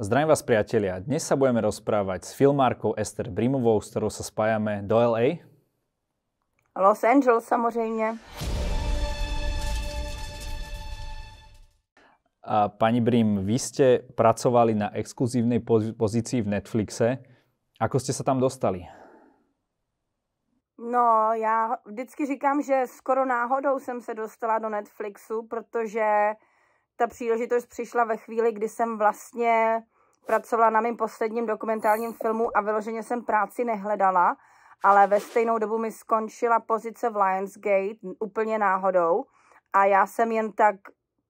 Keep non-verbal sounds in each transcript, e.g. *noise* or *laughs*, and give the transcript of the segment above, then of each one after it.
Zdravím vás priatelia, dnes sa budeme rozprávať s filmárkou Ester Brimovou, s ktorou sa spájame do LA. Los Angeles samozřejmě. A pani Brim, vy ste pracovali na exkluzívnej pozícii v Netflixe. Ako ste sa tam dostali? No, já vždycky říkám, že skoro náhodou jsem se dostala do Netflixu, protože ta příležitost přišla ve chvíli, kdy jsem vlastně pracovala na mém posledním dokumentálním filmu a vyloženě jsem práci nehledala, ale ve stejnou dobu mi skončila pozice v Lionsgate úplně náhodou a já jsem jen tak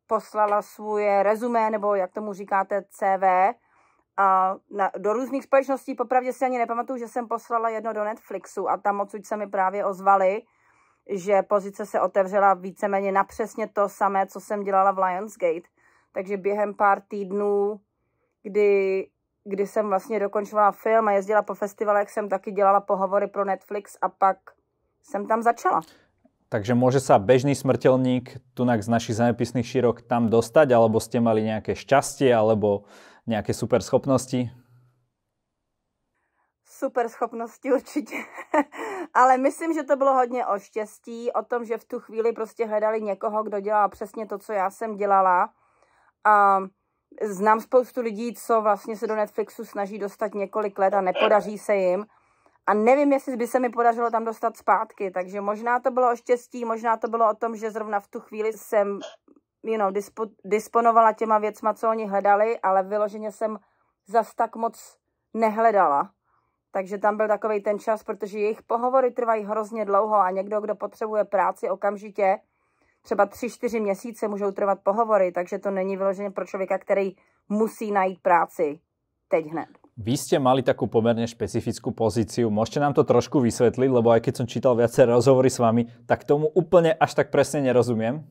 poslala svoje rezumé, nebo jak tomu říkáte, CV, a na, do různých společností. Popravdě si ani nepamatuju, že jsem poslala jedno do Netflixu a tam odsud se mi právě ozvali, že pozice se otevřela víceméně na přesně to samé, co jsem dělala v Lionsgate. Takže během pár týdnů, kdy, kdy jsem vlastně dokončovala film a jezdila po festivalech, jsem taky dělala pohovory pro Netflix a pak jsem tam začala. Takže může se bežný smrtelník, tunak z našich zemepisných širok tam dostať, alebo jste mali nějaké štěstí, alebo nějaké super schopnosti? Super schopnosti určitě. *laughs* Ale myslím, že to bylo hodně o štěstí, o tom, že v tu chvíli prostě hledali někoho, kdo dělá přesně to, co já jsem dělala. A znám spoustu lidí, co vlastně se do Netflixu snaží dostat několik let a nepodaří se jim. A nevím, jestli by se mi podařilo tam dostat zpátky, takže možná to bylo o štěstí, možná to bylo o tom, že zrovna v tu chvíli jsem you know, dispo, disponovala těma věcma, co oni hledali, ale vyloženě jsem zas tak moc nehledala. Takže tam byl takový ten čas, protože jejich pohovory trvají hrozně dlouho a někdo, kdo potřebuje práci okamžitě, třeba 3-4 měsíce můžou trvat pohovory, takže to není vyloženě pro člověka, který musí najít práci teď hned. Vy jste mali takú poměrně specifickou pozici. můžete nám to trošku vysvětlit, lebo aj keď jsem čítal viaceré rozhovory s vámi, tak tomu úplně až tak přesně nerozumím.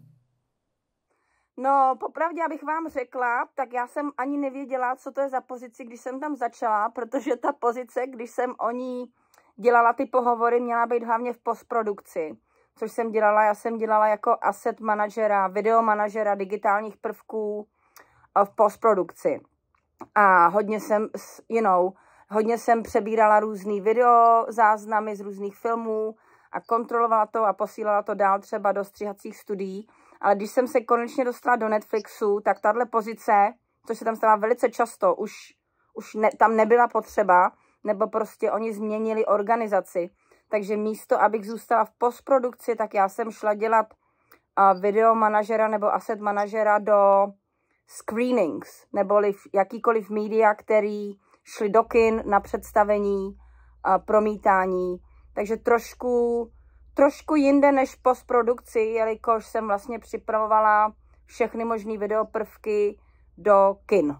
No, popravdě, abych vám řekla, tak já jsem ani nevěděla, co to je za pozici, když jsem tam začala, protože ta pozice, když jsem o ní dělala ty pohovory, měla být hlavně v postprodukci, což jsem dělala. Já jsem dělala jako asset manažera, videomanažera digitálních prvků eh, v postprodukci. A hodně jsem, you know, hodně jsem přebírala různý video záznamy z různých filmů a kontrolovala to a posílala to dál třeba do střihacích studií, ale když jsem se konečně dostala do Netflixu, tak tahle pozice, což se tam stává velice často, už, už ne, tam nebyla potřeba, nebo prostě oni změnili organizaci. Takže místo, abych zůstala v postprodukci, tak já jsem šla dělat uh, video manažera nebo asset manažera do screenings, neboli v jakýkoliv média, který šli do kin na představení, uh, promítání. Takže trošku trošku jinde než postprodukci, jelikož jsem vlastně připravovala všechny možné videoprvky do kin.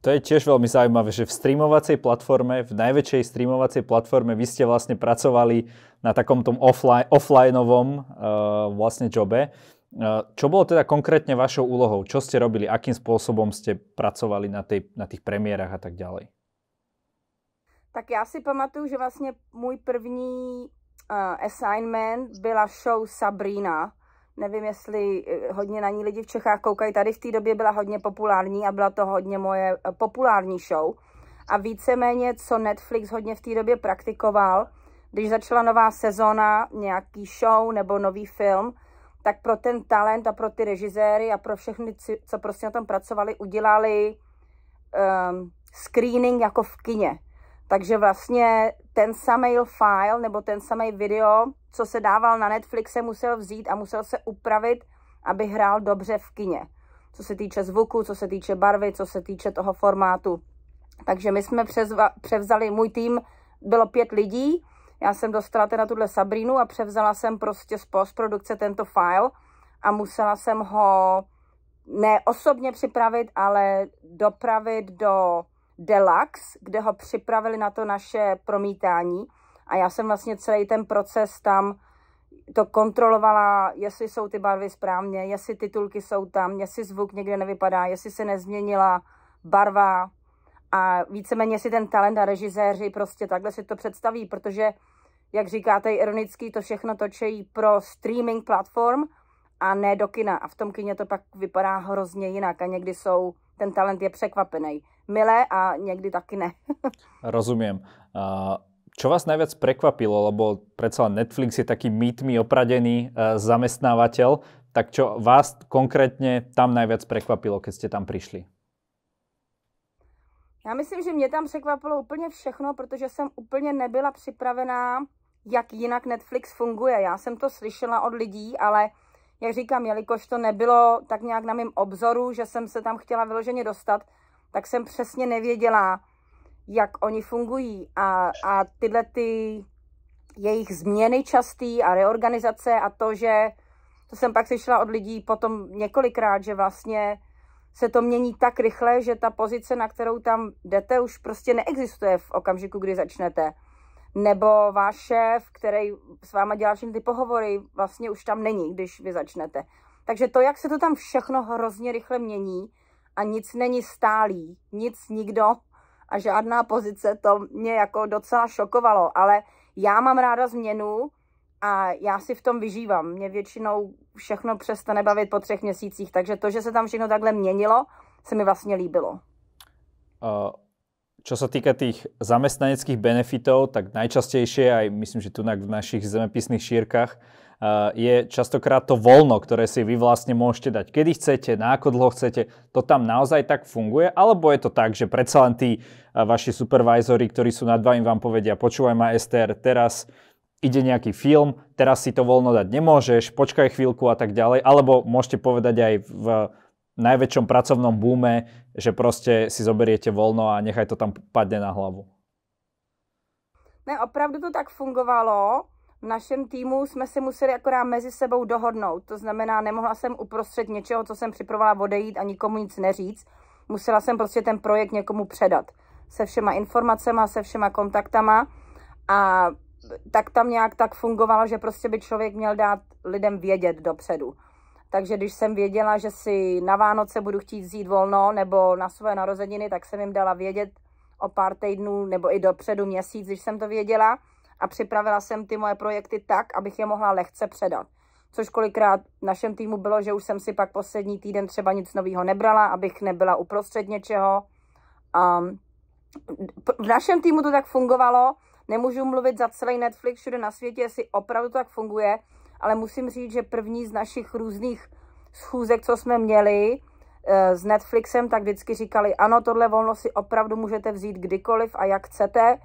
To je tiež velmi zajímavé, že v streamovací platforme, v největší streamovací platforme vy jste vlastně pracovali na takom tom offline, offlineovom uh, eh, vlastně jobe. Uh, čo teda konkrétně vašou úlohou? Čo jste robili? Akým způsobem jste pracovali na, tej, na tých premiérach a tak dále? Tak já si pamatuju, že vlastně můj první Eh, assignment byla show Sabrina. Nevím, jestli eh, hodně na ní lidi v Čechách koukají. Tady v té době byla hodně populární a byla to hodně moje eh, populární show. A víceméně, co Netflix hodně v té době praktikoval, když začala nová sezona, nějaký show nebo nový film, tak pro ten talent a pro ty režiséry a pro všechny, co prostě na tom pracovali, udělali um, screening jako v kině takže vlastně ten samý file nebo ten samý video, co se dával na Netflix, se musel vzít a musel se upravit, aby hrál dobře v kině. Co se týče zvuku, co se týče barvy, co se týče toho formátu. Takže my jsme přezva, převzali, můj tým bylo pět lidí, já jsem dostala teda tuhle Sabrinu a převzala jsem prostě z postprodukce tento file a musela jsem ho ne osobně připravit, ale dopravit do Deluxe, kde ho připravili na to naše promítání a já jsem vlastně celý ten proces tam to kontrolovala, jestli jsou ty barvy správně, jestli titulky jsou tam, jestli zvuk někde nevypadá, jestli se nezměnila barva a víceméně si ten talent a režiséři prostě takhle si to představí, protože jak říkáte, ironický, to všechno točejí pro streaming platform a ne do kina. A v tom kině to pak vypadá hrozně jinak a někdy jsou, ten talent je překvapený milé a někdy taky ne. *laughs* Rozumím. Co vás nejvíc překvapilo? lebo přece Netflix je taký mýtmi opradený e, zaměstnavatel. tak co vás konkrétně tam nejvíc překvapilo, když jste tam přišli? Já myslím, že mě tam překvapilo úplně všechno, protože jsem úplně nebyla připravená, jak jinak Netflix funguje. Já jsem to slyšela od lidí, ale jak říkám, jelikož to nebylo tak nějak na mém obzoru, že jsem se tam chtěla vyloženě dostat, tak jsem přesně nevěděla, jak oni fungují a, a tyhle ty jejich změny častý a reorganizace a to, že to jsem pak slyšela od lidí potom několikrát, že vlastně se to mění tak rychle, že ta pozice, na kterou tam jdete, už prostě neexistuje v okamžiku, kdy začnete. Nebo váš šéf, který s váma dělá všechny ty pohovory, vlastně už tam není, když vy začnete. Takže to, jak se to tam všechno hrozně rychle mění, a nic není stálý, nic nikdo a žádná pozice, to mě jako docela šokovalo, ale já mám ráda změnu a já si v tom vyžívám. Mě většinou všechno přestane bavit po třech měsících, takže to, že se tam všechno takhle měnilo, se mi vlastně líbilo. Uh... Čo sa týka tých zamestnaneckých benefitov, tak najčastejšie, aj myslím, že tu v našich zemepisných šírkach, Eh, je častokrát to voľno, ktoré si vy vlastne môžete dať, kedy chcete, na ako dlho chcete. To tam naozaj tak funguje? Alebo je to tak, že predsa len tí eh, vaši supervisory, ktorí sú nad vami, vám povedia, počúvaj ma STR, teraz ide nejaký film, teraz si to voľno dať nemôžeš, počkaj chvíľku a tak ďalej. Alebo môžete povedať aj v najväčšom pracovnom búme, že proste si zoberiete voľno a nechaj to tam padne na hlavu. Ne, opravdu to tak fungovalo v našem týmu jsme si museli akorát mezi sebou dohodnout. To znamená, nemohla jsem uprostřed něčeho, co jsem připravovala, odejít a nikomu nic neříct. Musela jsem prostě ten projekt někomu předat. Se všema informacemi, se všema kontaktama. A tak tam nějak tak fungovalo, že prostě by člověk měl dát lidem vědět dopředu. Takže když jsem věděla, že si na Vánoce budu chtít vzít volno nebo na své narozeniny, tak jsem jim dala vědět o pár týdnů nebo i dopředu měsíc, když jsem to věděla a připravila jsem ty moje projekty tak, abych je mohla lehce předat. Což kolikrát v našem týmu bylo, že už jsem si pak poslední týden třeba nic nového nebrala, abych nebyla uprostřed něčeho. Um, v našem týmu to tak fungovalo, nemůžu mluvit za celý Netflix všude na světě, jestli opravdu to tak funguje, ale musím říct, že první z našich různých schůzek, co jsme měli e, s Netflixem, tak vždycky říkali, ano, tohle volno si opravdu můžete vzít kdykoliv a jak chcete,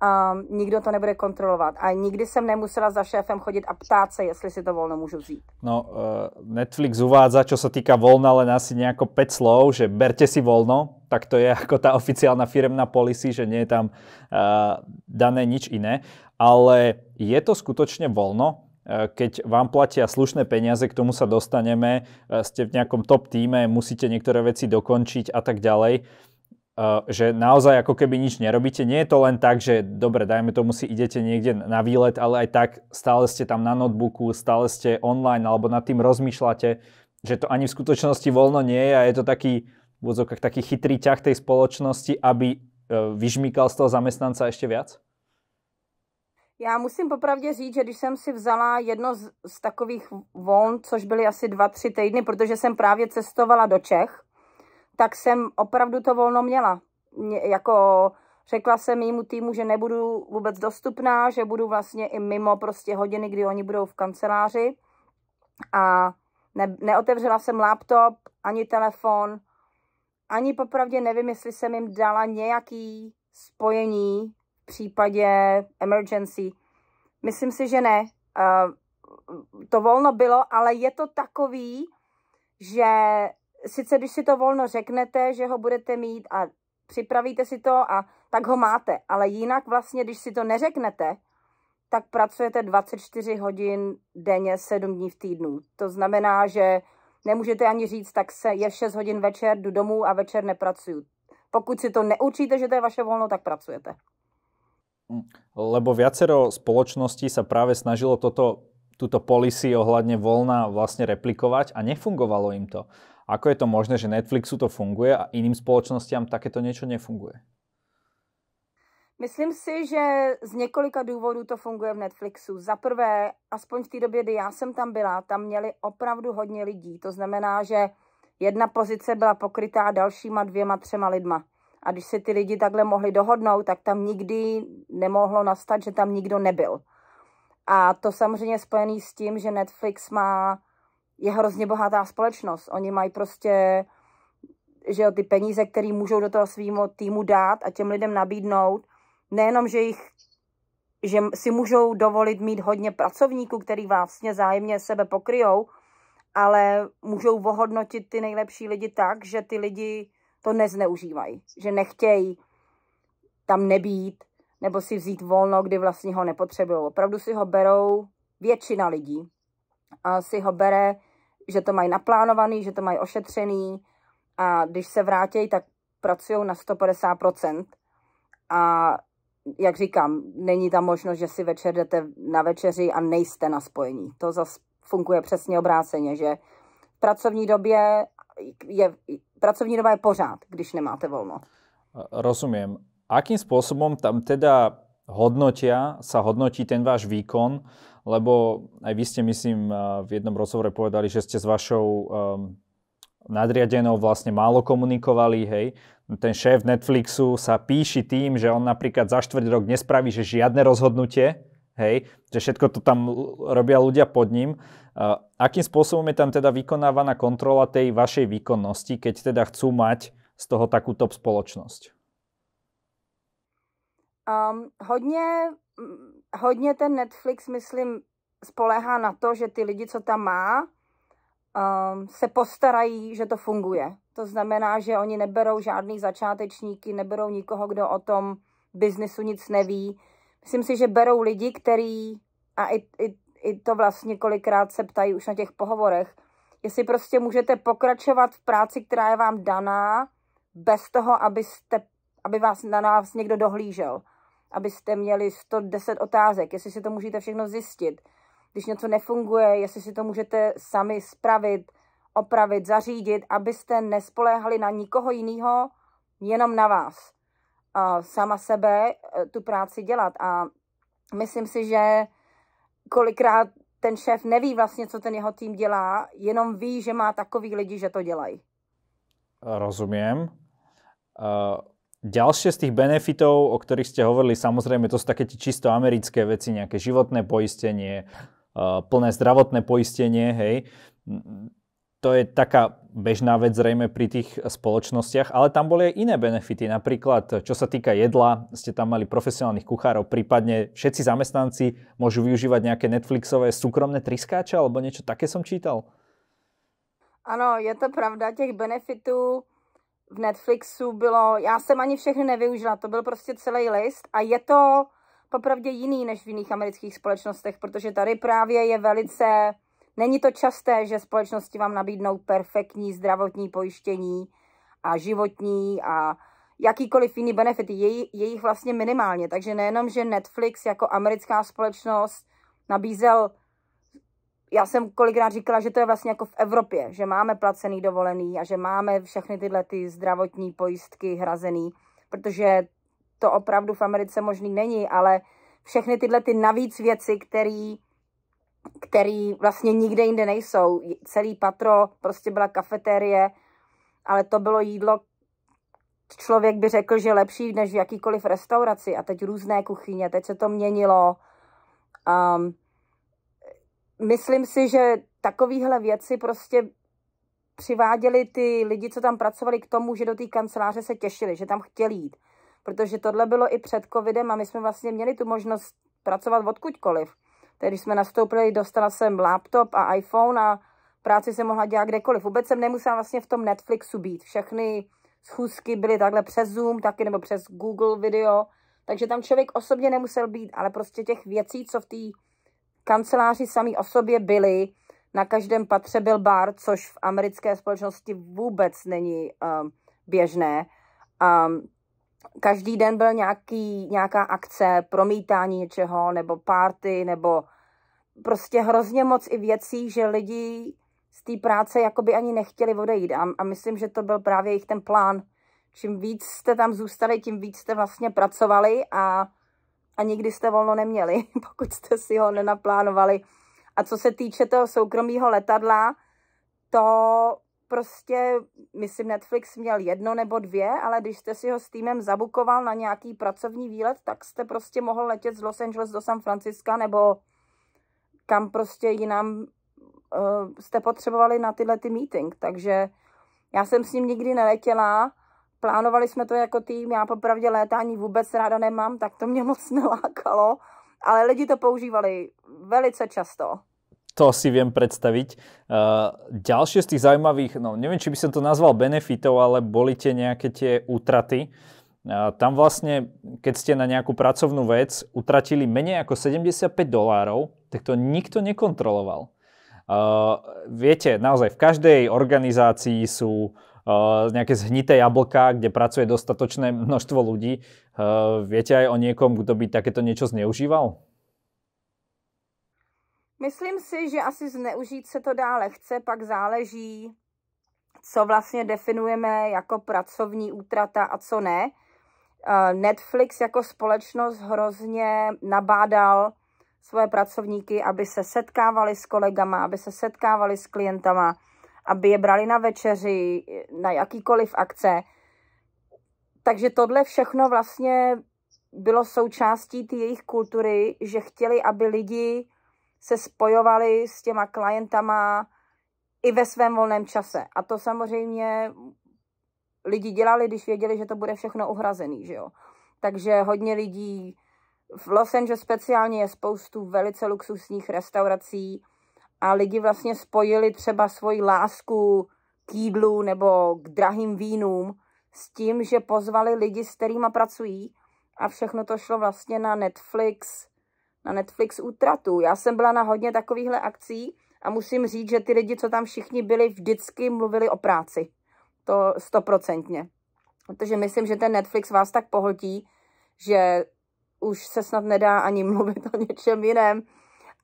um, nikdo to nebude kontrolovat. A nikdy jsem nemusela za šéfem chodit a ptát se, jestli si to volno můžu vzít. No, uh, Netflix uvádza, co se týká volna, ale asi nějako pět slov, že berte si volno, tak to je *laughs* jako ta oficiálna firmná policy, že nie je tam uh, dané nič iné. Ale je to skutočne volno, eh, keď vám platia slušné peniaze, k tomu sa dostaneme, ste v nejakom top týme, musíte niektoré veci dokončiť a tak ďalej Eh, že naozaj ako keby nič nerobíte. Nie je to len tak, že dobre, dajme tomu si idete niekde na výlet, ale aj tak stále ste tam na notebooku, stále ste online alebo nad tým rozmýšľate, že to ani v skutočnosti voľno nie je a je to taký, v odzokách, taký chytrý ťah tej spoločnosti, aby eh, vyžmíkal z toho zamestnanca ještě víc? Já musím popravdě říct, že když jsem si vzala jedno z, z takových voln, což byly asi dva, tři týdny, protože jsem právě cestovala do Čech, tak jsem opravdu to volno měla. Mě, jako řekla jsem mýmu týmu, že nebudu vůbec dostupná, že budu vlastně i mimo prostě hodiny, kdy oni budou v kanceláři. A ne, neotevřela jsem laptop, ani telefon, ani popravdě nevím, jestli jsem jim dala nějaký spojení v případě emergency. Myslím si, že ne. Uh, to volno bylo, ale je to takový, že sice když si to volno řeknete, že ho budete mít a připravíte si to a tak ho máte, ale jinak vlastně, když si to neřeknete, tak pracujete 24 hodin denně, 7 dní v týdnu. To znamená, že nemůžete ani říct, tak se je 6 hodin večer, jdu domů a večer nepracuju. Pokud si to neučíte, že to je vaše volno, tak pracujete. Lebo viacero spoločností sa práve snažilo toto, túto policy ohľadne voľna vlastne replikovať a nefungovalo im to. Ako je to možné, že Netflixu to funguje a iným spoločnostiam takéto niečo nefunguje? Myslím si, že z několika důvodů to funguje v Netflixu. Za prvé, aspoň v té době, kdy já jsem tam byla, tam měli opravdu hodně lidí. To znamená, že jedna pozice byla pokrytá dalšíma dvěma, třema lidma. A když se ty lidi takhle mohli dohodnout, tak tam nikdy nemohlo nastat, že tam nikdo nebyl. A to samozřejmě spojený s tím, že Netflix má je hrozně bohatá společnost. Oni mají prostě že jo, ty peníze, které můžou do toho svýmu týmu dát a těm lidem nabídnout, nejenom, že jich že si můžou dovolit mít hodně pracovníků, který vlastně zájemně sebe pokryjou, ale můžou ohodnotit ty nejlepší lidi tak, že ty lidi to nezneužívají, že nechtějí tam nebýt nebo si vzít volno, kdy vlastně ho nepotřebují. Opravdu si ho berou většina lidí. A si ho bere že to mají naplánovaný, že to mají ošetřený a když se vrátí, tak pracují na 150%. A jak říkám, není tam možnost, že si večer jdete na večeři a nejste na spojení. To zase funguje přesně obráceně, že v pracovní době je, pracovní doba je pořád, když nemáte volno. Rozumím. Akým způsobem tam teda hodnotia, sa hodnotí ten váš výkon lebo aj vy ste, myslím, eh, v jednom rozhovore povedali, že ste s vašou um, nadriadenou vlastne málo komunikovali, hej. Ten šéf Netflixu sa píši tým, že on napríklad za štvrť rok nespraví, že žiadne rozhodnutie, hej, že všetko to tam robia ľudia pod ním. Uh, akým spôsobom je tam teda vykonávaná kontrola tej vašej výkonnosti, keď teda chcú mať z toho takú top spoločnosť? Um, hodně, mm, hodně ten Netflix, myslím, spoléhá na to, že ty lidi, co tam má, um, se postarají, že to funguje. To znamená, že oni neberou žádný začátečníky, neberou nikoho, kdo o tom biznesu nic neví. Myslím si, že berou lidi, který, a i, i, i to vlastně kolikrát se ptají už na těch pohovorech, jestli prostě můžete pokračovat v práci, která je vám daná, bez toho, abyste aby vás na nás někdo dohlížel, abyste měli 110 otázek, jestli si to můžete všechno zjistit, když něco nefunguje, jestli si to můžete sami spravit, opravit, zařídit, abyste nespoléhali na nikoho jiného, jenom na vás. A sama sebe eh, tu práci dělat. A myslím si, že kolikrát ten šéf neví vlastně, co ten jeho tým dělá, jenom ví, že má takový lidi, že to dělají. Rozumím. Uh, Ďalšie z tých benefitov, o ktorých ste hovorili, samozrejme, to sú také čisto americké veci, nejaké životné poistenie, plné zdravotné poistenie, hej. To je taká bežná vec zrejme pri tých spoločnostiach, ale tam boli aj iné benefity. Napríklad, čo sa týka jedla, ste tam mali profesionálnych kuchárov, prípadne všetci zamestnanci môžu využívať nejaké Netflixové súkromné triskáče alebo niečo také som čítal. Ano, je to pravda, těch benefitů v Netflixu bylo, já jsem ani všechny nevyužila, to byl prostě celý list a je to popravdě jiný než v jiných amerických společnostech, protože tady právě je velice, není to časté, že společnosti vám nabídnou perfektní zdravotní pojištění a životní a jakýkoliv jiný benefity, je jich vlastně minimálně, takže nejenom, že Netflix jako americká společnost nabízel já jsem kolikrát říkala, že to je vlastně jako v Evropě, že máme placený dovolený a že máme všechny tyhle ty zdravotní pojistky hrazený, protože to opravdu v Americe možný není, ale všechny tyhle ty navíc věci, který, který vlastně nikde jinde nejsou. Celý patro prostě byla kafeterie, ale to bylo jídlo, člověk by řekl, že lepší než v jakýkoliv restauraci a teď různé kuchyně, teď se to měnilo. Um, myslím si, že takovéhle věci prostě přiváděly ty lidi, co tam pracovali k tomu, že do té kanceláře se těšili, že tam chtěli jít. Protože tohle bylo i před covidem a my jsme vlastně měli tu možnost pracovat odkudkoliv. Tedy když jsme nastoupili, dostala jsem laptop a iPhone a práci se mohla dělat kdekoliv. Vůbec jsem nemusela vlastně v tom Netflixu být. Všechny schůzky byly takhle přes Zoom, taky nebo přes Google video, takže tam člověk osobně nemusel být, ale prostě těch věcí, co v té kanceláři sami o sobě byly, na každém patře byl bar, což v americké společnosti vůbec není um, běžné. Um, každý den byl nějaký, nějaká akce, promítání něčeho, nebo party, nebo prostě hrozně moc i věcí, že lidi z té práce jakoby ani nechtěli odejít. A, a myslím, že to byl právě jejich ten plán. Čím víc jste tam zůstali, tím víc jste vlastně pracovali a a nikdy jste volno neměli, *laughs* pokud jste si ho nenaplánovali. A co se týče toho soukromého letadla, to prostě, myslím, Netflix měl jedno nebo dvě, ale když jste si ho s týmem zabukoval na nějaký pracovní výlet, tak jste prostě mohl letět z Los Angeles do San Francisca nebo kam prostě jinam uh, jste potřebovali na tyhle ty meeting. Takže já jsem s ním nikdy neletěla, Plánovali jsme to jako tým, já popravdě létání vůbec ráda nemám, tak to mě *laughs* moc nelákalo, ale lidi to používali velice často. To si viem predstaviť. Uh, eh, ďalšie z tých zaujímavých, no neviem, či by som to nazval benefitov, ale boli tie nejaké tie útraty. Uh, tam vlastne, keď ste na nejakú pracovnú vec utratili menej ako 75 dolárov, tak to nikto nekontroloval. Uh, eh, viete, naozaj v každej organizácii sú uh, nejaké zhnité jablka, kde pracuje dostatočné množstvo ľudí. Viete aj o niekom, kto by takéto niečo zneužíval? Myslím si, že asi zneužít se to dá lehce, pak záleží, co vlastně definujeme jako pracovní útrata a co ne. Netflix jako společnost hrozně nabádal svoje pracovníky, aby se setkávali s kolegama, aby se setkávali s klientama, aby je brali na večeři, na jakýkoliv akce. Takže tohle všechno vlastně bylo součástí té jejich kultury, že chtěli, aby lidi se spojovali s těma klientama i ve svém volném čase. A to samozřejmě lidi dělali, když věděli, že to bude všechno uhrazený, že jo. Takže hodně lidí v Los Angeles speciálně je spoustu velice luxusních restaurací, a lidi vlastně spojili třeba svoji lásku k jídlu nebo k drahým vínům s tím, že pozvali lidi, s kterými pracují a všechno to šlo vlastně na Netflix, na Netflix útratu. Já jsem byla na hodně takovýchhle akcí a musím říct, že ty lidi, co tam všichni byli, vždycky mluvili o práci. To stoprocentně. Protože myslím, že ten Netflix vás tak pohltí, že už se snad nedá ani *laughs* mluvit o něčem jiném.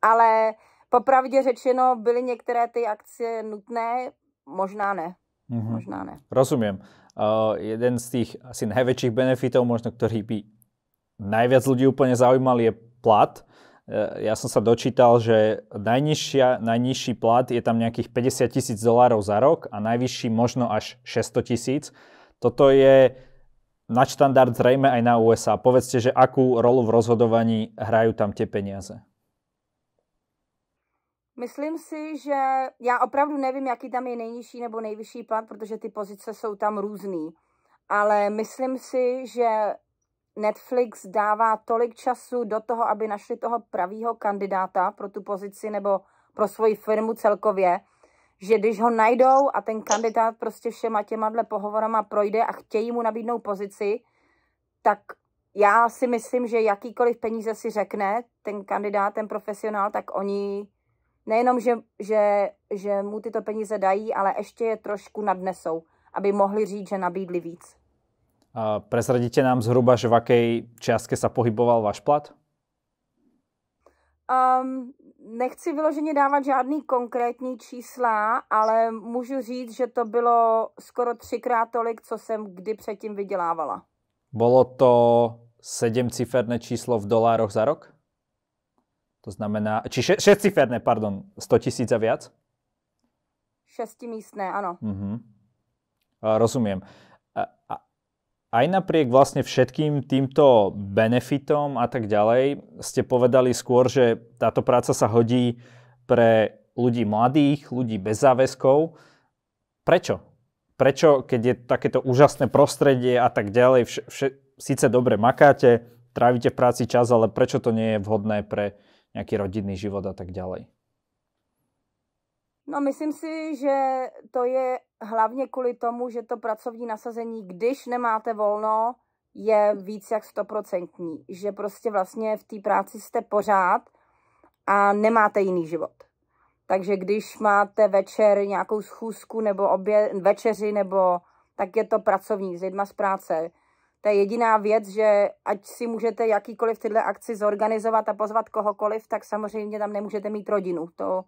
Ale Popravdě řečeno, byly některé ty akcie nutné, možná ne. Mm-hmm. Možná ne. Rozumím. Uh, jeden z těch asi největších benefitů, možná, který by nejvíc lidí úplně zaujímal, je plat. Eh, já ja som sa dočítal, že najnižšia, najnižší plat je tam nejakých 50 tisíc dolárov za rok a najvyšší možno až 600 tisíc. Toto je na štandard zrejme aj na USA. Povedzte, že akú rolu v rozhodovaní hrajú tam tie peniaze? Myslím si, že já opravdu nevím, jaký tam je nejnižší nebo nejvyšší plat, protože ty pozice jsou tam různý. Ale myslím si, že Netflix dává tolik času do toho, aby našli toho pravýho kandidáta pro tu pozici nebo pro svoji firmu celkově, že když ho najdou a ten kandidát prostě všema těma dle pohovorama projde a chtějí mu nabídnout pozici, tak já si myslím, že jakýkoliv peníze si řekne ten kandidát, ten profesionál, tak oni nejenom, že, že, že mu tyto peníze dají, ale ještě je trošku nadnesou, aby mohli říct, že nabídli víc. A prezradíte nám zhruba, že v jaké částce se pohyboval váš plat? Um, nechci vyloženě dávat žádný konkrétní čísla, ale můžu říct, že to bylo skoro třikrát tolik, co jsem kdy předtím vydělávala. Bylo to sedmciferné číslo v dolároch za rok? To znamená, či še, šestciferné, pardon, 100 tisíc a viac? Šestimístné, ano. Uh-huh. A, rozumiem. A, a, aj napriek vlastne všetkým týmto benefitom a tak ďalej ste povedali skôr, že táto práca sa hodí pre ľudí mladých, ľudí bez záväzkov. Prečo? Prečo, keď je takéto úžasné prostredie a tak ďalej, vše, vše, síce dobre makáte, trávite v práci čas, ale prečo to nie je vhodné pre, nějaký rodinný život a tak dále? No, myslím si, že to je hlavně kvůli tomu, že to pracovní nasazení, když nemáte volno, je víc jak stoprocentní. Že prostě vlastně v té práci jste pořád a nemáte jiný život. Takže když máte večer nějakou schůzku nebo obě, večeři, nebo tak je to pracovní s lidma z práce. To je jediná věc, že ať si můžete jakýkoliv tyhle akci zorganizovat a pozvat kohokoliv, tak samozřejmě tam nemůžete mít rodinu. To,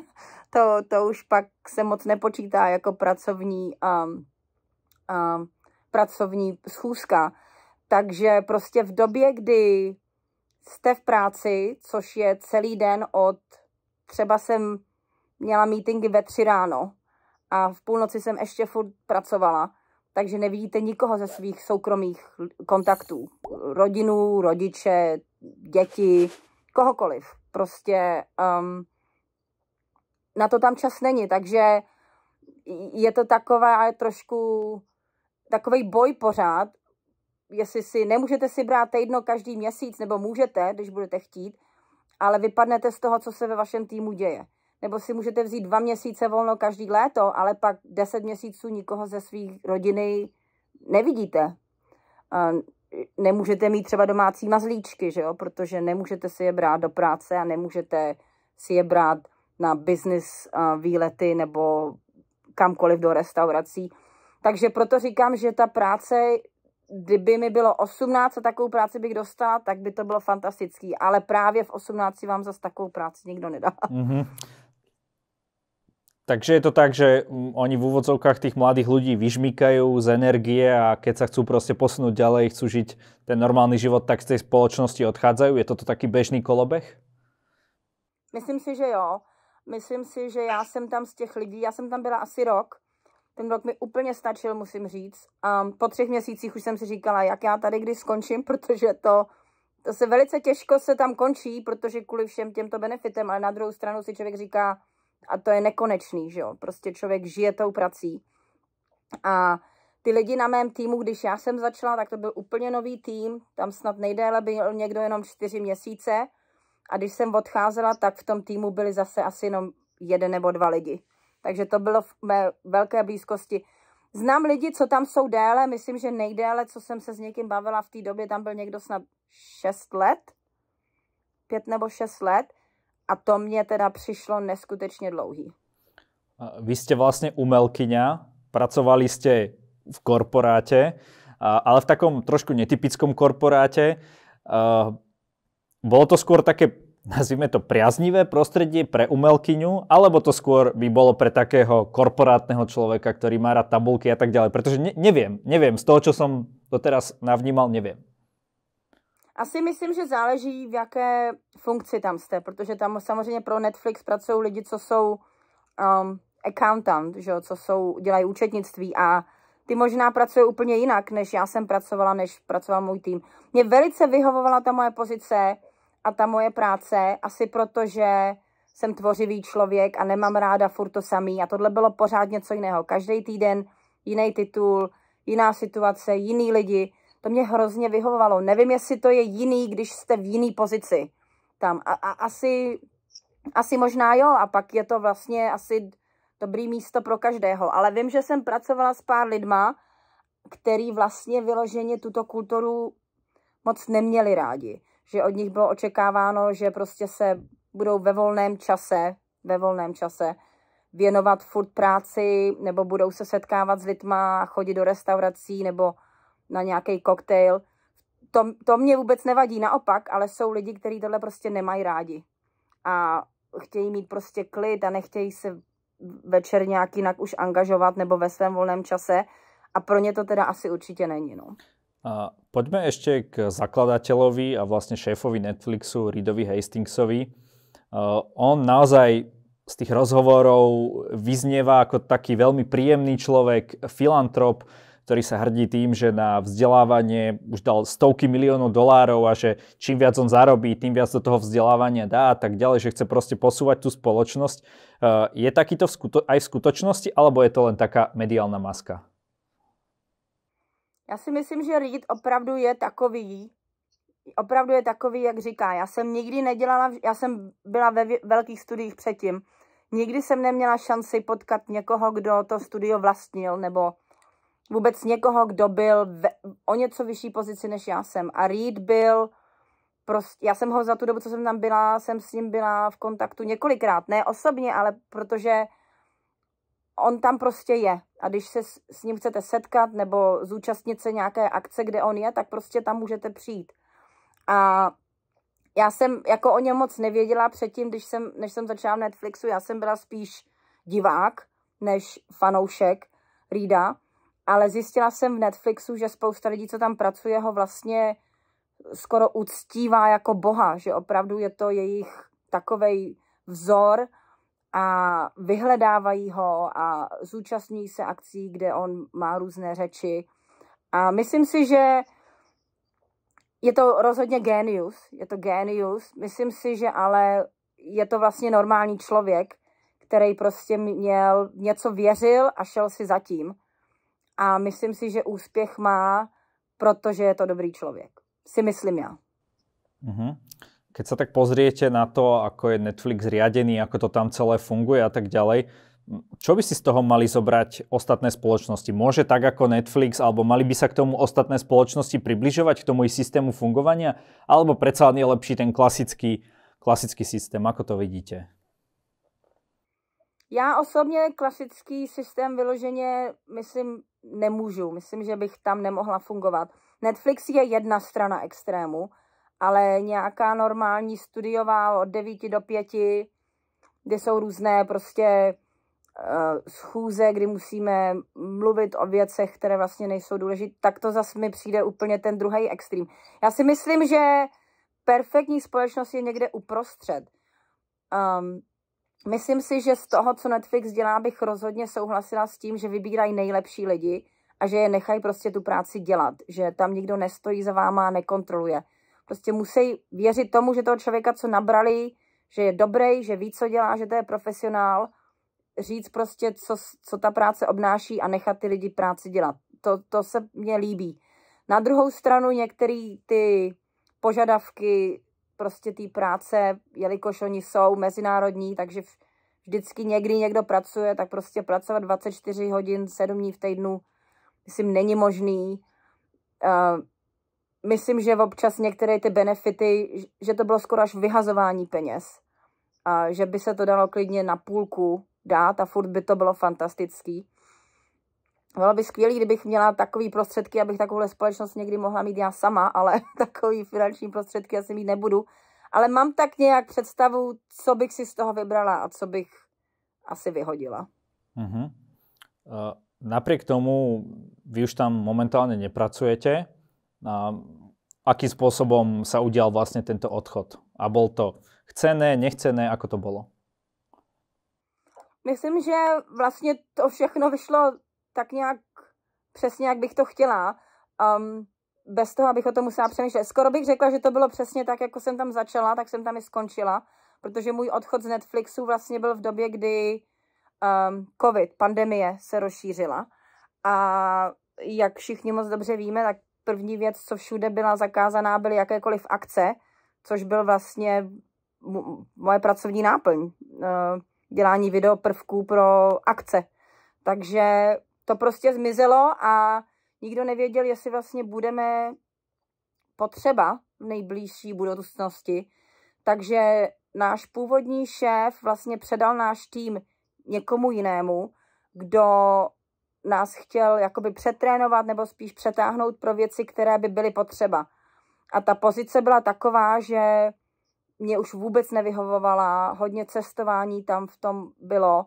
*laughs* to, to už pak se moc nepočítá jako pracovní, a, um, a, um, pracovní schůzka. Takže prostě v době, kdy jste v práci, což je celý den od, třeba jsem měla meetingy ve tři ráno a v půlnoci jsem ještě furt pracovala, takže nevidíte nikoho ze svých soukromých kontaktů. Rodinu, rodiče, děti, kohokoliv. Prostě um, na to tam čas není, takže je to taková trošku takový boj pořád, jestli si, nemůžete si brát týdno každý měsíc, nebo můžete, když budete chtít, ale vypadnete z toho, co se ve vašem týmu děje nebo si můžete vzít dva měsíce volno každý léto, ale pak deset měsíců nikoho ze svých rodiny nevidíte. Nemůžete mít třeba domácí mazlíčky, že jo? protože nemůžete si je brát do práce a nemůžete si je brát na business výlety nebo kamkoliv do restaurací. Takže proto říkám, že ta práce, kdyby mi bylo 18 a takovou práci bych dostala, tak by to bylo fantastický. Ale právě v 18 vám zase takovou práci nikdo nedá. Mm-hmm. Takže je to tak, že mm, oni v úvodzovkách tých mladých ľudí vyžmíkajú z energie a keď sa chcú proste posunúť ďalej, chcú žiť ten normálny život, tak z tej spoločnosti odchádzajú? Je toto taký bežný kolobeh? Myslím si, že jo. Myslím si, že já jsem tam z těch lidí, já jsem tam byla asi rok, ten rok mi úplně stačil, musím říct. A po třech měsících už jsem si říkala, jak já tady kdy skončím, *laughs* protože to, to se velice těžko se tam končí, protože kvůli všem těmto benefitem, ale na druhou stranu si člověk říká, a to je nekonečný, že jo? Prostě člověk žije tou prací. A ty lidi na mém týmu, když já jsem začala, tak to byl úplně nový tým, tam snad nejdéle byl někdo jenom čtyři měsíce a když jsem odcházela, tak v tom týmu byly zase asi jenom jeden nebo dva lidi. Takže to bylo v mé velké blízkosti. Znám lidi, co tam jsou déle, myslím, že nejdéle, co jsem se s někým bavila v té době, tam byl někdo snad 6 let, pět nebo šest let a to mě teda přišlo neskutečně dlouhý. Vy jste vlastně umelkyně pracovali jste v korporátě, ale v takom trošku netypickom korporátě. bylo to skôr také, *laughs* nazvíme to, priaznivé prostředí pre umelkyňu, alebo to skôr by bylo pre takého korporátneho člověka, který má rád tabulky a tak dále. Protože ne, nevím. neviem, z toho, čo jsem doteraz navnímal, nevím. Asi myslím, že záleží, v jaké funkci tam jste, protože tam samozřejmě pro Netflix pracují lidi, co jsou um, accountant, že jo, co jsou, dělají účetnictví a ty možná pracují úplně jinak, než já jsem pracovala, než pracoval můj tým. Mě velice vyhovovala ta moje pozice a ta moje práce, asi proto, že jsem tvořivý člověk a nemám ráda furt to samý. A tohle bylo pořád něco jiného. Každý týden jiný titul, jiná situace, jiný lidi. To mě hrozně vyhovovalo. Nevím, jestli to je jiný, když jste v jiný pozici tam. A, a asi, asi možná jo, a pak je to vlastně asi dobrý místo pro každého. Ale vím, že jsem pracovala s pár lidma, který vlastně vyloženě tuto kulturu moc neměli rádi. Že od nich bylo očekáváno, že prostě se budou ve volném čase, ve volném čase věnovat furt práci, nebo budou se setkávat s lidma, chodit do restaurací, nebo na nějaký koktejl. To, to mě vůbec nevadí, naopak, ale jsou lidi, kteří tohle prostě nemají rádi. A chtějí mít prostě klid a nechtějí se večer nějak jinak už angažovat nebo ve svém volném čase. A pro ně to teda asi určitě není. No. A pojďme ještě k zakladatelovi a vlastně šéfovi Netflixu Reedovi Hastingsovi. Uh, on naozaj z tých rozhovorov vyznieva ako taký veľmi príjemný človek, filantrop, ktorý sa hrdí tým, že na vzdelávanie už dal stovky miliónov dolárov a že čím viac on zarobí, tým viac do toho vzdelávania dá a tak ďalej, že chce proste posúvať tú spoločnosť. Eh, je takýto aj v skutočnosti, alebo je to len taká mediálna maska? Já si myslím, že Reed opravdu je takový, opravdu je takový, jak říká. Já jsem nikdy nedělala, já jsem byla ve velkých studiích předtím. Nikdy jsem neměla šanci potkat někoho, kdo to studio vlastnil nebo vůbec někoho, kdo byl ve, o něco vyšší pozici, než já jsem. A Reed byl prostě, já jsem ho za tu dobu, co jsem tam byla, jsem s ním byla v kontaktu několikrát. Ne osobně, ale protože on tam prostě je. A když se s, s ním chcete setkat nebo zúčastnit se nějaké akce, kde on je, tak prostě tam můžete přijít. A já jsem jako o něm moc nevěděla předtím, když jsem, než jsem začala v Netflixu, já jsem byla spíš divák než fanoušek Rída ale zjistila jsem v Netflixu, že spousta lidí, co tam pracuje, ho vlastně skoro uctívá jako boha, že opravdu je to jejich takový vzor a vyhledávají ho a zúčastní se akcí, kde on má různé řeči. A myslím si, že je to rozhodně genius, je to genius. Myslím si, že ale je to vlastně normální člověk, který prostě měl, něco věřil a šel si zatím a myslím si, že úspěch má, protože je to dobrý člověk. Si myslím já. Mm-hmm. Keď sa tak pozriete na to, ako je Netflix riadený, ako to tam celé funguje a tak ďalej, čo by si z toho mali zobrať ostatné spoločnosti? Môže tak ako Netflix, alebo mali by sa k tomu ostatné spoločnosti približovať, k tomu i systému fungovania? Alebo predsa je lepší ten klasický, klasický systém? Ako to vidíte? Já osobně klasický systém vyloženě, myslím, nemůžu. Myslím, že bych tam nemohla fungovat. Netflix je jedna strana extrému, ale nějaká normální studiová od 9 do 5, kde jsou různé prostě uh, schůze, kdy musíme mluvit o věcech, které vlastně nejsou důležité, tak to zase mi přijde úplně ten druhý extrém. Já si myslím, že perfektní společnost je někde uprostřed. Um, Myslím si, že z toho, co Netflix dělá, bych rozhodně souhlasila s tím, že vybírají nejlepší lidi a že je nechají prostě tu práci dělat, že tam nikdo nestojí za váma a nekontroluje. Prostě musí věřit tomu, že toho člověka, co nabrali, že je dobrý, že ví, co dělá, že to je profesionál, říct prostě, co, co ta práce obnáší a nechat ty lidi práci dělat. To, to se mně líbí. Na druhou stranu některé ty požadavky prostě té práce, jelikož oni jsou mezinárodní, takže vždycky někdy někdo pracuje, tak prostě pracovat 24 hodin, 7 dní v týdnu, myslím, není možný. Uh, myslím, že občas některé ty benefity, že to bylo skoro až vyhazování peněz. uh, že by se to dalo klidně na půlku dát a furt by to bylo fantastický. Bylo by skvělé, kdybych měla takové prostředky, abych takovou společnost někdy mohla mít já sama, ale *laughs* takové finanční prostředky asi mít nebudu. Ale mám tak nějak představu, co bych si z toho vybrala a co bych asi vyhodila. Uh-huh. Uh, napriek tomu, vy už tam momentálně nepracujete. A akým způsobem se udělal vlastně tento odchod? A byl to chcené, nechcené, ako to bylo? Myslím, že vlastně to všechno vyšlo tak nějak přesně, jak bych to chtěla, um, bez toho, abych o tom musela přemýšlet. Skoro bych řekla, že to bylo přesně tak, jako jsem tam začala, tak jsem tam i skončila, protože můj odchod z Netflixu vlastně byl v době, kdy um, covid, pandemie se rozšířila a jak všichni moc dobře víme, tak první věc, co všude byla zakázaná, byly jakékoliv akce, což byl vlastně moje pracovní náplň, uh, dělání videoprvků pro akce. Takže to prostě zmizelo a nikdo nevěděl, jestli vlastně budeme potřeba v nejbližší budoucnosti. Takže náš původní šéf vlastně předal náš tým někomu jinému, kdo nás chtěl jakoby přetrénovat nebo spíš přetáhnout pro věci, které by byly potřeba. A ta pozice byla taková, že mě už vůbec nevyhovovala, hodně cestování tam v tom bylo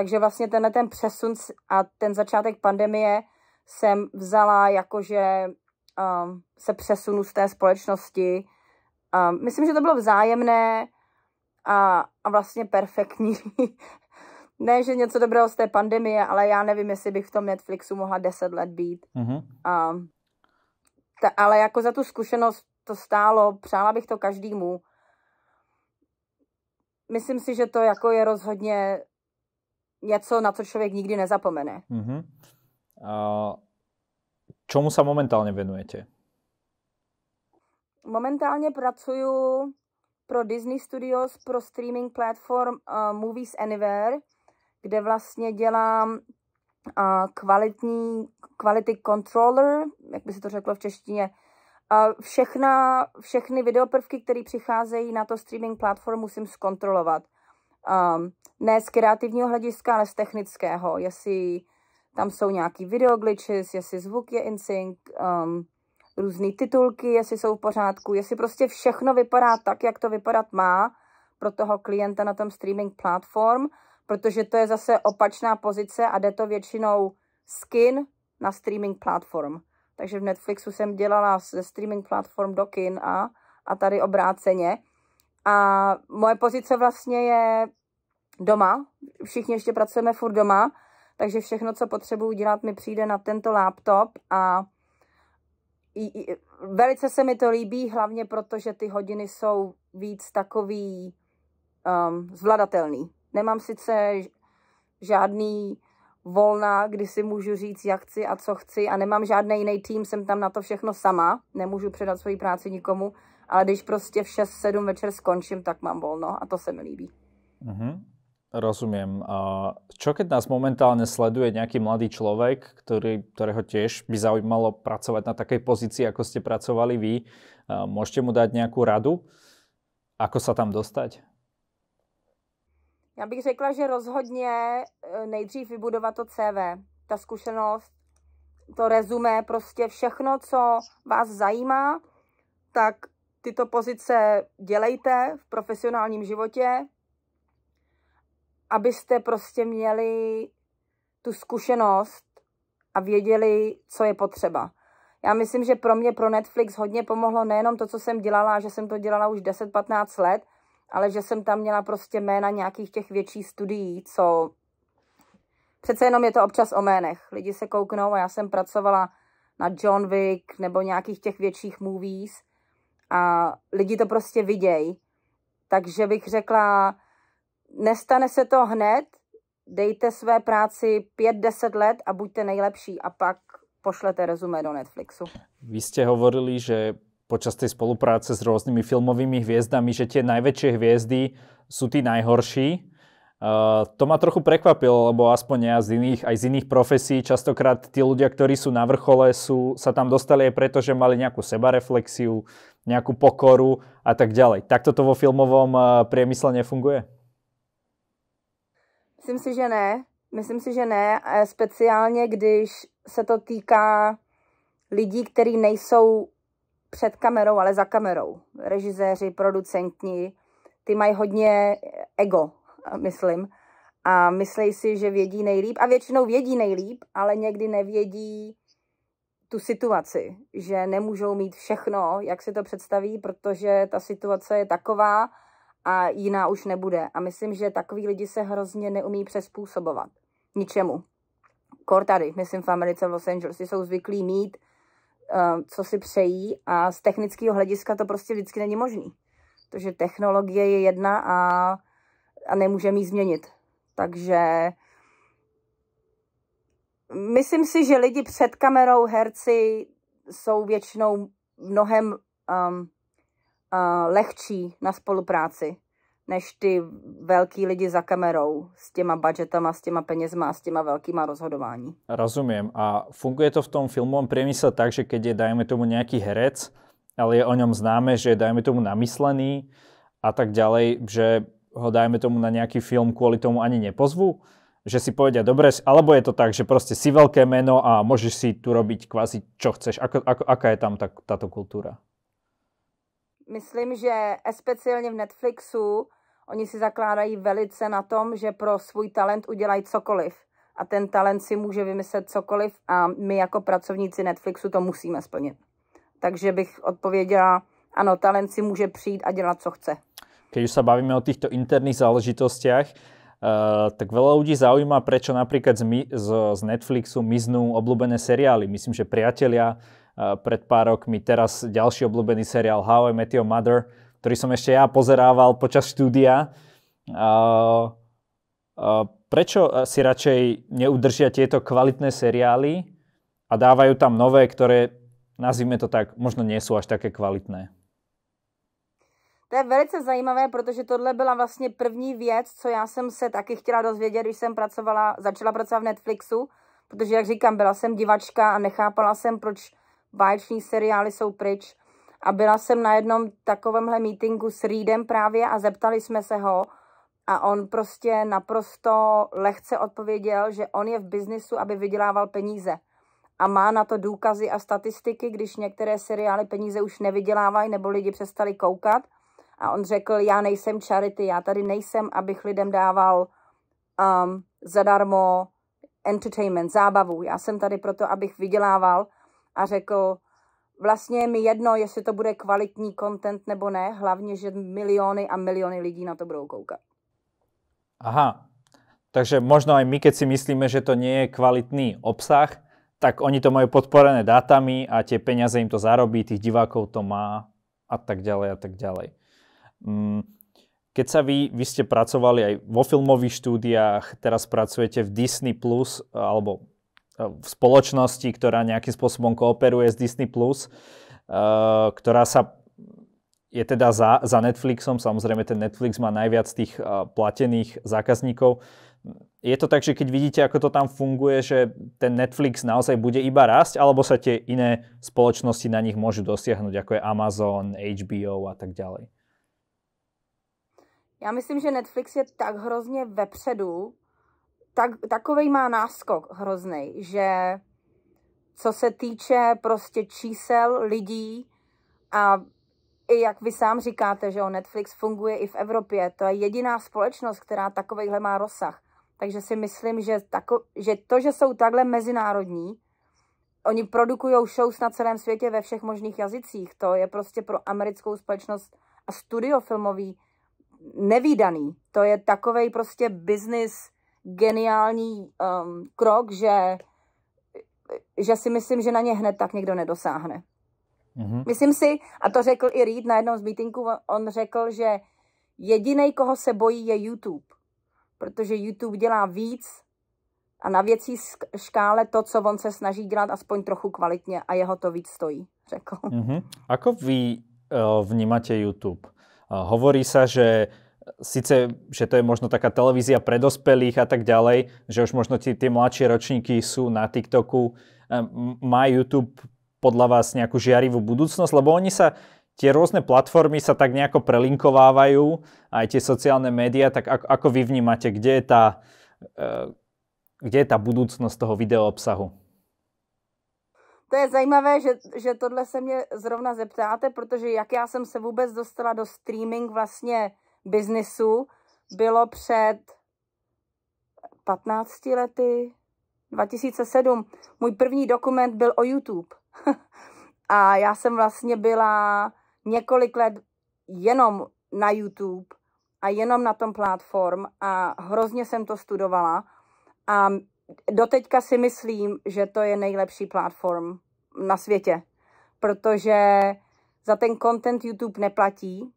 takže vlastně tenhle ten přesun a ten začátek pandemie jsem vzala jakože um, se přesunu z té společnosti. Um, myslím, že to bylo vzájemné a, a vlastně perfektní. *laughs* ne, že něco dobrého z té pandemie, ale já nevím, jestli bych v tom Netflixu mohla deset let být. Mm-hmm. Um, ta, ale jako za tu zkušenost to stálo, přála bych to každému. Myslím si, že to jako je rozhodně něco, na co člověk nikdy nezapomene. Uh-huh. A čomu se momentálně věnujete? Momentálně pracuji pro Disney Studios, pro streaming platform uh, Movies Anywhere, kde vlastně dělám uh, kvalitní, quality controller, jak by se to řeklo v češtině, uh, všechna, všechny videoprvky, které přicházejí na to streaming platform, musím zkontrolovat. Um, ne z kreativního hlediska, ale z technického, jestli tam jsou nějaký glitches, jestli zvuk je in sync, um, různé titulky, jestli jsou v pořádku, jestli prostě všechno vypadá tak, jak to vypadat má pro toho klienta na tom streaming platform, protože to je zase opačná pozice a jde to většinou skin na streaming platform. Takže v Netflixu jsem dělala ze streaming platform do kin a, a tady obráceně. A moje pozice vlastně je doma. Všichni ještě pracujeme furt doma, takže všechno, co potřebuji dělat, mi přijde na tento laptop a i, i, velice se mi to líbí, hlavně proto, že ty hodiny jsou víc takový um, zvladatelný. Nemám sice žádný volná, kdy si můžu říct, jak chci a co chci a nemám žádný jiný tým, jsem tam na to všechno sama, nemůžu předat svoji práci nikomu, ale když prostě v 6-7 večer skončím, tak mám volno a to se mi líbí. Mm-hmm. Rozumiem. A čo keď nás momentálne sleduje nejaký mladý človek, ktorý, ktorého tiež by zaujímalo pracovať na takej pozícii, ako ste pracovali vy? Môžete mu dať nejakú radu? Ako sa tam dostať? Já bych řekla, že rozhodně e, nejdřív vybudovat to CV, ta zkušenost, to rezumé, prostě všechno, co vás zajímá, tak tyto pozice dělejte v profesionálním životě, abyste prostě měli tu zkušenost a věděli, co je potřeba. Já myslím, že pro mě, pro Netflix hodně pomohlo nejenom to, co jsem dělala, že jsem to dělala už 10-15 let, ale že jsem tam měla prostě jména nějakých těch větších studií, co přece jenom je to občas o jménech. Lidi se kouknou a já jsem pracovala na John Wick nebo nějakých těch větších movies a lidi to prostě vidějí. Takže bych řekla, Nestane se to hned, dejte své práci 5-10 let a buďte nejlepší a pak pošlete rezumé do Netflixu. Vy jste hovorili, že počas tej spolupráce s různými filmovými hvězdami, že tie největší hvězdy jsou ty nejhorší. Uh, to ma trochu prekvapilo, lebo aspoň ja z iných, aj z iných profesí častokrát tí ľudia, ktorí sú na vrchole, sú, sa tam dostali aj preto, že mali nejakú sebareflexiu, nejakú pokoru a tak ďalej. Takto to vo filmovom eh, priemysle nefunguje? Myslím si, že ne. Myslím si, že ne. Speciálně, když se to týká lidí, kteří nejsou před kamerou, ale za kamerou. Režiséři, producenti, ty mají hodně ego, myslím. A myslí si, že vědí nejlíp. A většinou vědí nejlíp, ale někdy nevědí tu situaci, že nemůžou mít všechno, jak si to představí, protože ta situace je taková, a jiná už nebude. A myslím, že takový lidi se hrozně neumí přespůsobovat ničemu. Kor tady, myslím v Americe, v Los Angeles, jsou zvyklí mít, eh, co si přejí a z technického hlediska to prostě vždycky není možný. Protože technologie je jedna a, a nemůžeme ji změnit. Takže myslím si, že lidi před kamerou, herci jsou většinou mnohem um, uh, lehčí na spolupráci, než ty velký lidi za kamerou s těma budgetama, s těma penězma, s těma velkýma rozhodování. Rozumím. A funguje to v tom filmovém priemysle tak, že keď je, dajme tomu, nějaký herec, ale je o něm známe, že je, dajme tomu, namyslený a tak ďalej, že ho, dajme tomu, na nějaký film kvůli tomu ani nepozvu? že si povedia, dobře. alebo je to tak, že prostě si velké meno a můžeš si tu robiť kvázi čo chceš. Ako, ako, aká je tam tato kultura? myslím, že speciálně v Netflixu oni si zakládají velice na tom, že pro svůj talent udělají cokoliv. A ten talent si může vymyslet cokoliv a my jako pracovníci Netflixu to musíme splnit. Takže bych odpověděla, ano, talent si může přijít a dělat, co chce. Když už se bavíme o těchto interních záležitostiach, Uh, tak veľa ľudí zaujíma, prečo napríklad z, z Netflixu miznú obľúbené seriály. Myslím, že Priatelia Eh, pred pár rokmi. Teraz ďalší obľúbený seriál How I Met Your Mother, ktorý som ešte ja pozerával počas štúdia. Eh, eh, prečo si radšej neudržia tieto kvalitné seriály a dávajú tam nové, ktoré, nazvíme to tak, možno nie sú až také kvalitné? To je velice zajímavé, protože tohle byla vlastně první věc, co já jsem se taky chtěla dozvědět, když jsem pracovala, začala pracovat v Netflixu, protože, jak říkám, byla jsem divačka a nechápala jsem, proč báječní seriály jsou pryč. A byla jsem na jednom takovémhle meetingu s Reedem právě a zeptali jsme se ho a on prostě naprosto lehce odpověděl, že on je v biznisu, aby vydělával peníze. A má na to důkazy a statistiky, když některé seriály peníze už nevydělávají nebo lidi přestali koukat. A on řekl, já nejsem charity, já tady nejsem, abych lidem dával um, zadarmo entertainment, zábavu. Já jsem tady proto, abych vydělával a řekl, vlastně mi jedno, jestli to bude kvalitní content nebo ne, hlavně, že miliony a miliony lidí na to budou koukat. Aha, takže možno aj my, keď si myslíme, že to nie je kvalitný obsah, tak oni to majú podporené dátami a tie peniaze im to zarobí, tých divákov to má a tak ďalej a tak ďalej. Mm, keď sa vy, vy ste pracovali aj vo filmových štúdiách, teraz pracujete v Disney+, Plus, alebo v spoločnosti, ktorá nejakým spôsobom kooperuje s Disney+, Plus, eh, ktorá sa je teda za, za Netflixom, samozrejme ten Netflix má najviac tých eh, platených zákazníkov. Je to tak, že keď vidíte, ako to tam funguje, že ten Netflix naozaj bude iba rásť, alebo sa tie iné spoločnosti na nich môžu dosiahnuť, ako je Amazon, HBO a tak ďalej? Já myslím, že Netflix je tak hrozně vepředu tak, takovej má náskok hrozný, že co se týče prostě čísel lidí a i jak vy sám říkáte, že o Netflix funguje i v Evropě, to je jediná společnost, která takovejhle má rozsah. Takže si myslím, že, tako, že to, že jsou takhle mezinárodní, oni produkují shows na celém světě ve všech možných jazycích, to je prostě pro americkou společnost a studio filmový nevýdaný. To je takovej prostě biznis geniální um, krok, že, že si myslím, že na ně hned tak někdo nedosáhne. Mm-hmm. Myslím si, a to řekl i Reed na jednom z meetingů, on řekl, že jediný, koho se bojí, je YouTube. Protože YouTube dělá víc a na věcí škále to, co on se snaží dělat, aspoň trochu kvalitně a jeho to víc stojí, řekl. Mm-hmm. Ako vy uh, eh, vnímate YouTube? Uh, hovorí se, že Sice že to je možno taká televízia pre dospelých a tak ďalej, že už možno tí, tie mladšie ročníky sú na TikToku, eh, má YouTube podľa vás nejakú žiarivú budúcnosť, lebo oni sa, tie rôzne platformy sa tak nejako prelinkovávajú, aj tie sociálne médiá, tak ako, ako vy vnímate, kde je tá, eh, kde je tá budúcnosť toho obsahu. To je zajímavé, že, že tohle se mě zrovna zeptáte, protože jak já jsem se vůbec dostala do streaming vlastně biznisu bylo před 15 lety, 2007. Můj první dokument byl o YouTube. *laughs* a já jsem vlastně byla několik let jenom na YouTube a jenom na tom platform a hrozně jsem to studovala a doteďka si myslím, že to je nejlepší platform na světě, protože za ten content YouTube neplatí,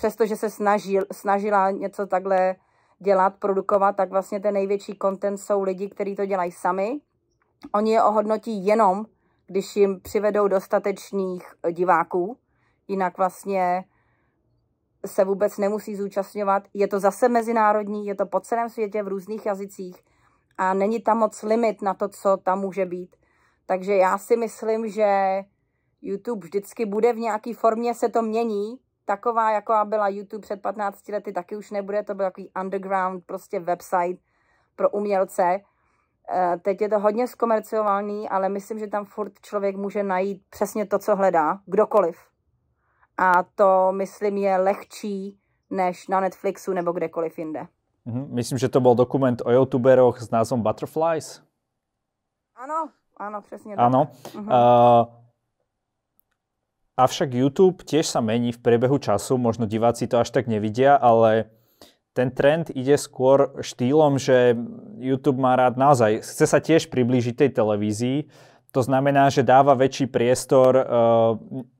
přestože se snažil, snažila něco takhle dělat, produkovat, tak vlastně ten největší content jsou lidi, kteří to dělají sami. Oni je ohodnotí jenom, když jim přivedou dostatečných eh, diváků, jinak vlastně se vůbec nemusí zúčastňovat. Je to zase mezinárodní, je to po celém světě v různých jazycích a není tam moc limit na to, co tam může být. Takže já si myslím, že YouTube vždycky bude v nějaké formě, se to mění, taková, jako byla YouTube před 15 lety, taky už nebude, to byl takový underground prostě website pro umělce. Eh, teď je to hodně zkomerciovalný, ale myslím, že tam furt člověk může najít přesně to, co hledá, kdokoliv. A to, myslím, je lehčí než na Netflixu nebo kdekoliv jinde. Mhm, myslím, že to byl dokument o youtuberoch s názvem Butterflies. Ano, ano, přesně tak. Ano. Uh-huh. Uh, Avšak YouTube tiež sa mení v priebehu času, možno diváci to až tak nevidia, ale ten trend ide skôr štýlom, že YouTube má rád naozaj, chce sa tiež priblížiť tej televízii, to znamená, že dáva väčší priestor, uh,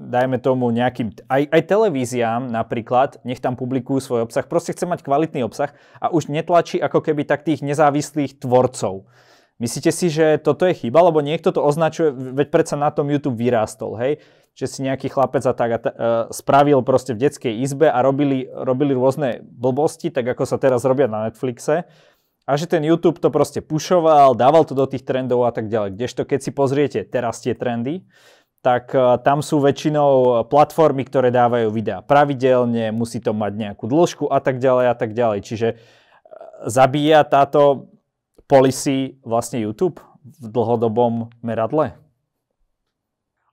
dajme tomu nejakým, aj, aj televíziám napríklad, nech tam publikujú svoj obsah, proste chce mať kvalitný obsah a už netlačí ako keby tak tých nezávislých tvorcov. Myslíte si, že toto je chyba? Lebo niekto to označuje, veď predsa na tom YouTube vyrástol, hej? Že si nejaký chlapec a tak a ta, uh, spravil proste v detskej izbe a robili, robili rôzne blbosti, tak ako sa teraz robia na Netflixe. A že ten YouTube to proste pušoval, dával to do tých trendov a tak ďalej. Kdežto keď si pozriete teraz tie trendy, tak e, tam sú väčšinou platformy, ktoré dávajú videá pravidelne, musí to mať nejakú dĺžku a tak ďalej a tak ďalej. Čiže e, zabíja táto policy vlastně YouTube v dlhodobom meradle?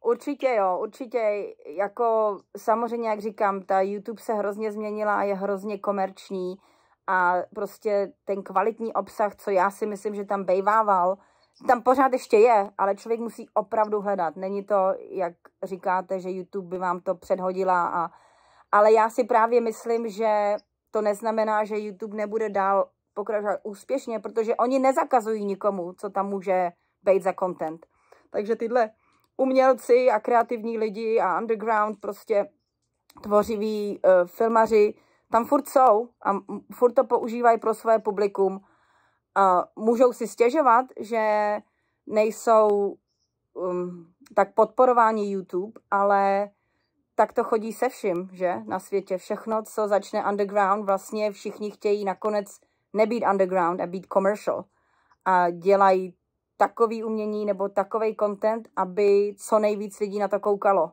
Určitě jo, určitě. Jako samozřejmě, jak říkám, ta YouTube se hrozně změnila a je hrozně komerční a prostě ten kvalitní obsah, co já si myslím, že tam bejvával, tam pořád ještě je, ale člověk musí opravdu hledat. Není to, jak říkáte, že YouTube by vám to předhodila. A, ale já si právě myslím, že to neznamená, že YouTube nebude dál pokračovat úspěšně, protože oni nezakazují nikomu, co tam může být za content. Takže tyhle umělci a kreativní lidi a underground prostě tvořiví uh, filmaři tam furt jsou a furt to používají pro své publikum. A můžou si stěžovat, že nejsou um, tak podporováni YouTube, ale tak to chodí se vším, že na světě. Všechno, co začne underground, vlastně všichni chtějí nakonec nebýt underground a být commercial. A dělají takový umění nebo takový content, aby co nejvíc lidí na to koukalo.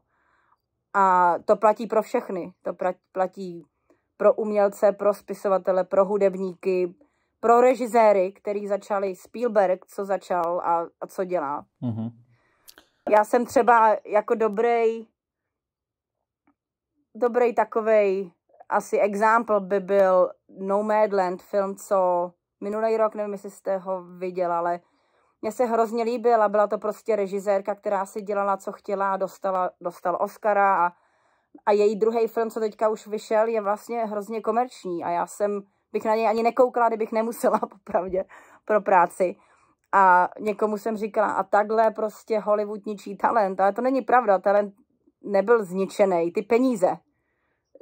A to platí pro všechny. To platí pro umělce, pro spisovatele, pro hudebníky, pro režiséry, který začali Spielberg, co začal a, a co dělá. Mm-hmm. Já jsem třeba jako dobrý dobrý takovej asi example by byl Nomadland, film, co minulý rok, nevím, jestli jste ho viděl, ale mně se hrozně líbila, byla to prostě režisérka, která si dělala, co chtěla a dostala, dostala Oscara a, a její druhý film, co teďka už vyšel, je vlastně hrozně komerční a já jsem, bych na něj ani nekoukala, kdybych nemusela *laughs* popravdě pro práci. A někomu jsem říkala, a takhle prostě Hollywood ničí talent, ale to není pravda, talent nebyl zničený, ty peníze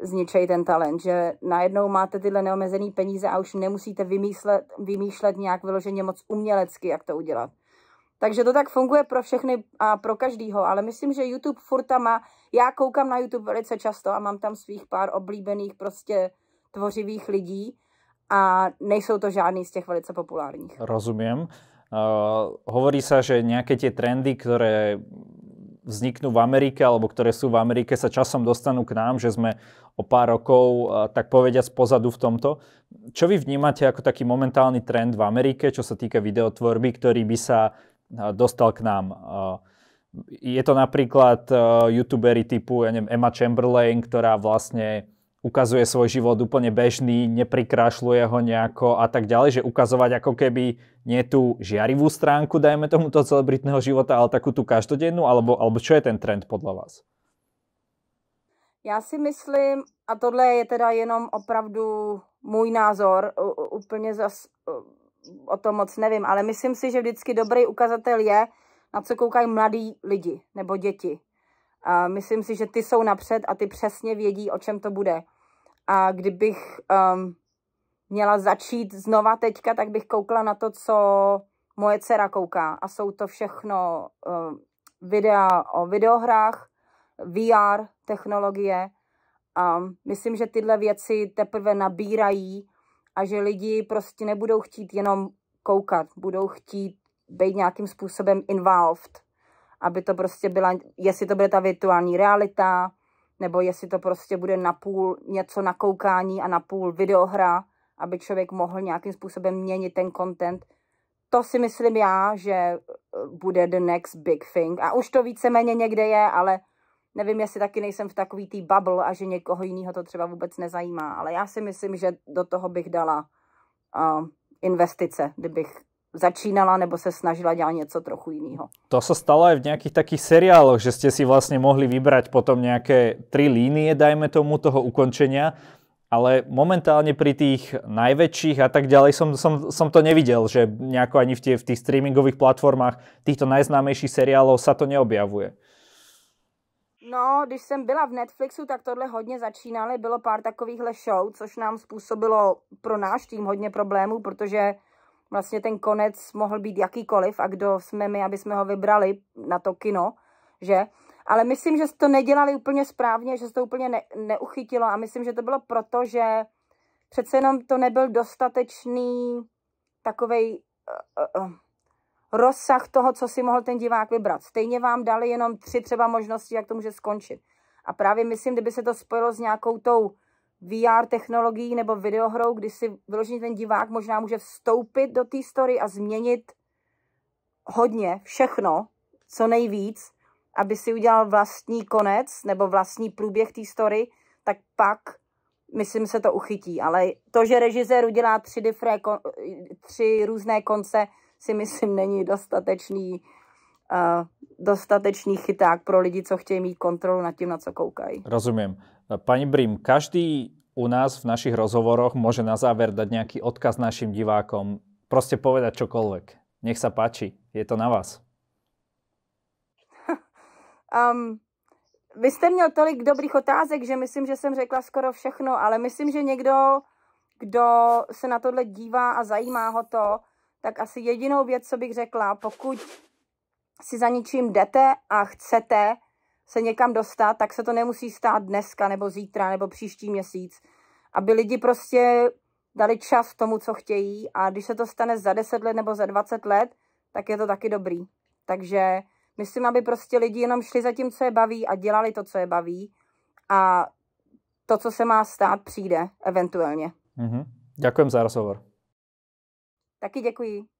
zničejí ten talent, že najednou máte tyhle neomezené peníze a už nemusíte vymýšlet, vymýšlet nějak vyloženě moc umělecky, jak to udělat. Takže to tak funguje pro všechny a pro každýho, ale myslím, že YouTube furt tam má, já koukám na YouTube velice často a mám tam svých pár oblíbených prostě tvořivých lidí a nejsou to žádný z těch velice populárních. Rozumím. Uh, hovorí se, že nějaké ty trendy, které vzniknú v Amerike alebo ktoré sú v Amerike, sa časom dostanú k nám, že sme o pár rokov, tak povediať, pozadu v tomto. Čo vy vnímate ako taký momentálny trend v Amerike, čo sa týka videotvorby, ktorý by sa dostal k nám? Je to napríklad youtuberi typu, ja neviem, Emma Chamberlain, ktorá vlastne ukazuje svoj život úplne bežný, neprikrášľuje ho nejako a tak ďalej, že ukazovať ako keby nie tú žiarivú stránku, dajme toho celebritného života, ale takú tú každodennú, alebo, alebo čo je ten trend podľa vás? Já si myslím, a tohle je teda jenom opravdu můj názor, úplně zas o tom moc nevím, ale myslím si, že vždycky dobrý ukazatel je, na co koukají mladí lidi nebo děti. A myslím si, že ty jsou napřed a ty přesně vědí, o čem to bude. A kdybych um, měla začít znova teďka, tak bych koukla na to, co moje dcera kouká. A jsou to všechno um, videa o videohrách, VR, technologie. A myslím, že tyhle věci teprve nabírají a že lidi prostě nebudou chtít jenom koukat, budou chtít být nějakým způsobem involved, aby to prostě byla, jestli to bude ta virtuální realita, nebo jestli to prostě bude napůl něco na koukání a napůl videohra, aby člověk mohl nějakým způsobem měnit ten content. To si myslím já, že eh, bude the next big thing. A už to víceméně někde je, ale nevím, jestli taky nejsem v takový tý bubble a že někoho jiného to třeba vůbec nezajímá. Ale já si myslím, že do toho bych dala uh, investice, kdybych začínala nebo se snažila dělat něco trochu jiného. To se stalo i v nějakých takých seriáloch, že jste si vlastně mohli vybrat potom nějaké tři linie, dajme tomu, toho ukončení, ale momentálně pri tých najväčších a tak ďalej som, som, som to neviděl, že nějak ani v, těch v tých streamingových platformách týchto najznámejších seriálov sa to neobjavuje. No, když jsem byla v Netflixu, tak tohle hodně začínaly. Bylo pár takovýchhle show, což nám způsobilo pro náš tým hodně problémů, protože vlastně ten konec mohl být jakýkoliv a kdo jsme my, aby jsme ho vybrali na to kino, že? Ale myslím, že to nedělali úplně správně, že se to úplně ne, neuchytilo a myslím, že to bylo proto, že přece jenom to nebyl dostatečný takovej uh, uh, rozsah toho, co si mohl ten divák vybrat. Stejně vám dali jenom tři třeba možnosti, jak to může skončit. A právě myslím, kdyby se to spojilo s nějakou tou VR technologií nebo videohrou, kdy si vyložený ten divák možná může vstoupit do té story a změnit hodně, všechno, co nejvíc, aby si udělal vlastní konec nebo vlastní průběh té story, tak pak, myslím, se to uchytí. Ale to, že režisér udělá tři, difré, tři různé konce, si myslím, není dostatečný Eh, dostatečný chyták pro lidi, co chtějí mít kontrolu nad tím, na co koukají. Rozumím. Pani Brim, každý u nás v našich rozhovoroch může na záver dát nějaký odkaz našim divákom, prostě povedať čokoliv. Nech se páči, je to na vás. um, *laughs* vy jste měl tolik dobrých otázek, že myslím, že jsem řekla skoro všechno, ale myslím, že někdo, kdo se na tohle dívá a zajímá ho to, tak asi jedinou věc, co bych řekla, pokud si za ničím jdete a chcete se někam dostat, tak se to nemusí stát dneska nebo zítra nebo příští měsíc. Aby lidi prostě dali čas tomu, co chtějí a když se to stane za 10 let nebo za 20 let, tak je to taky dobrý. Takže myslím, aby prostě lidi jenom šli za tím, co je baví a dělali to, co je baví a to, co se má stát, přijde eventuálně. Mm-hmm. Děkujem za rozhovor. Taky děkuji.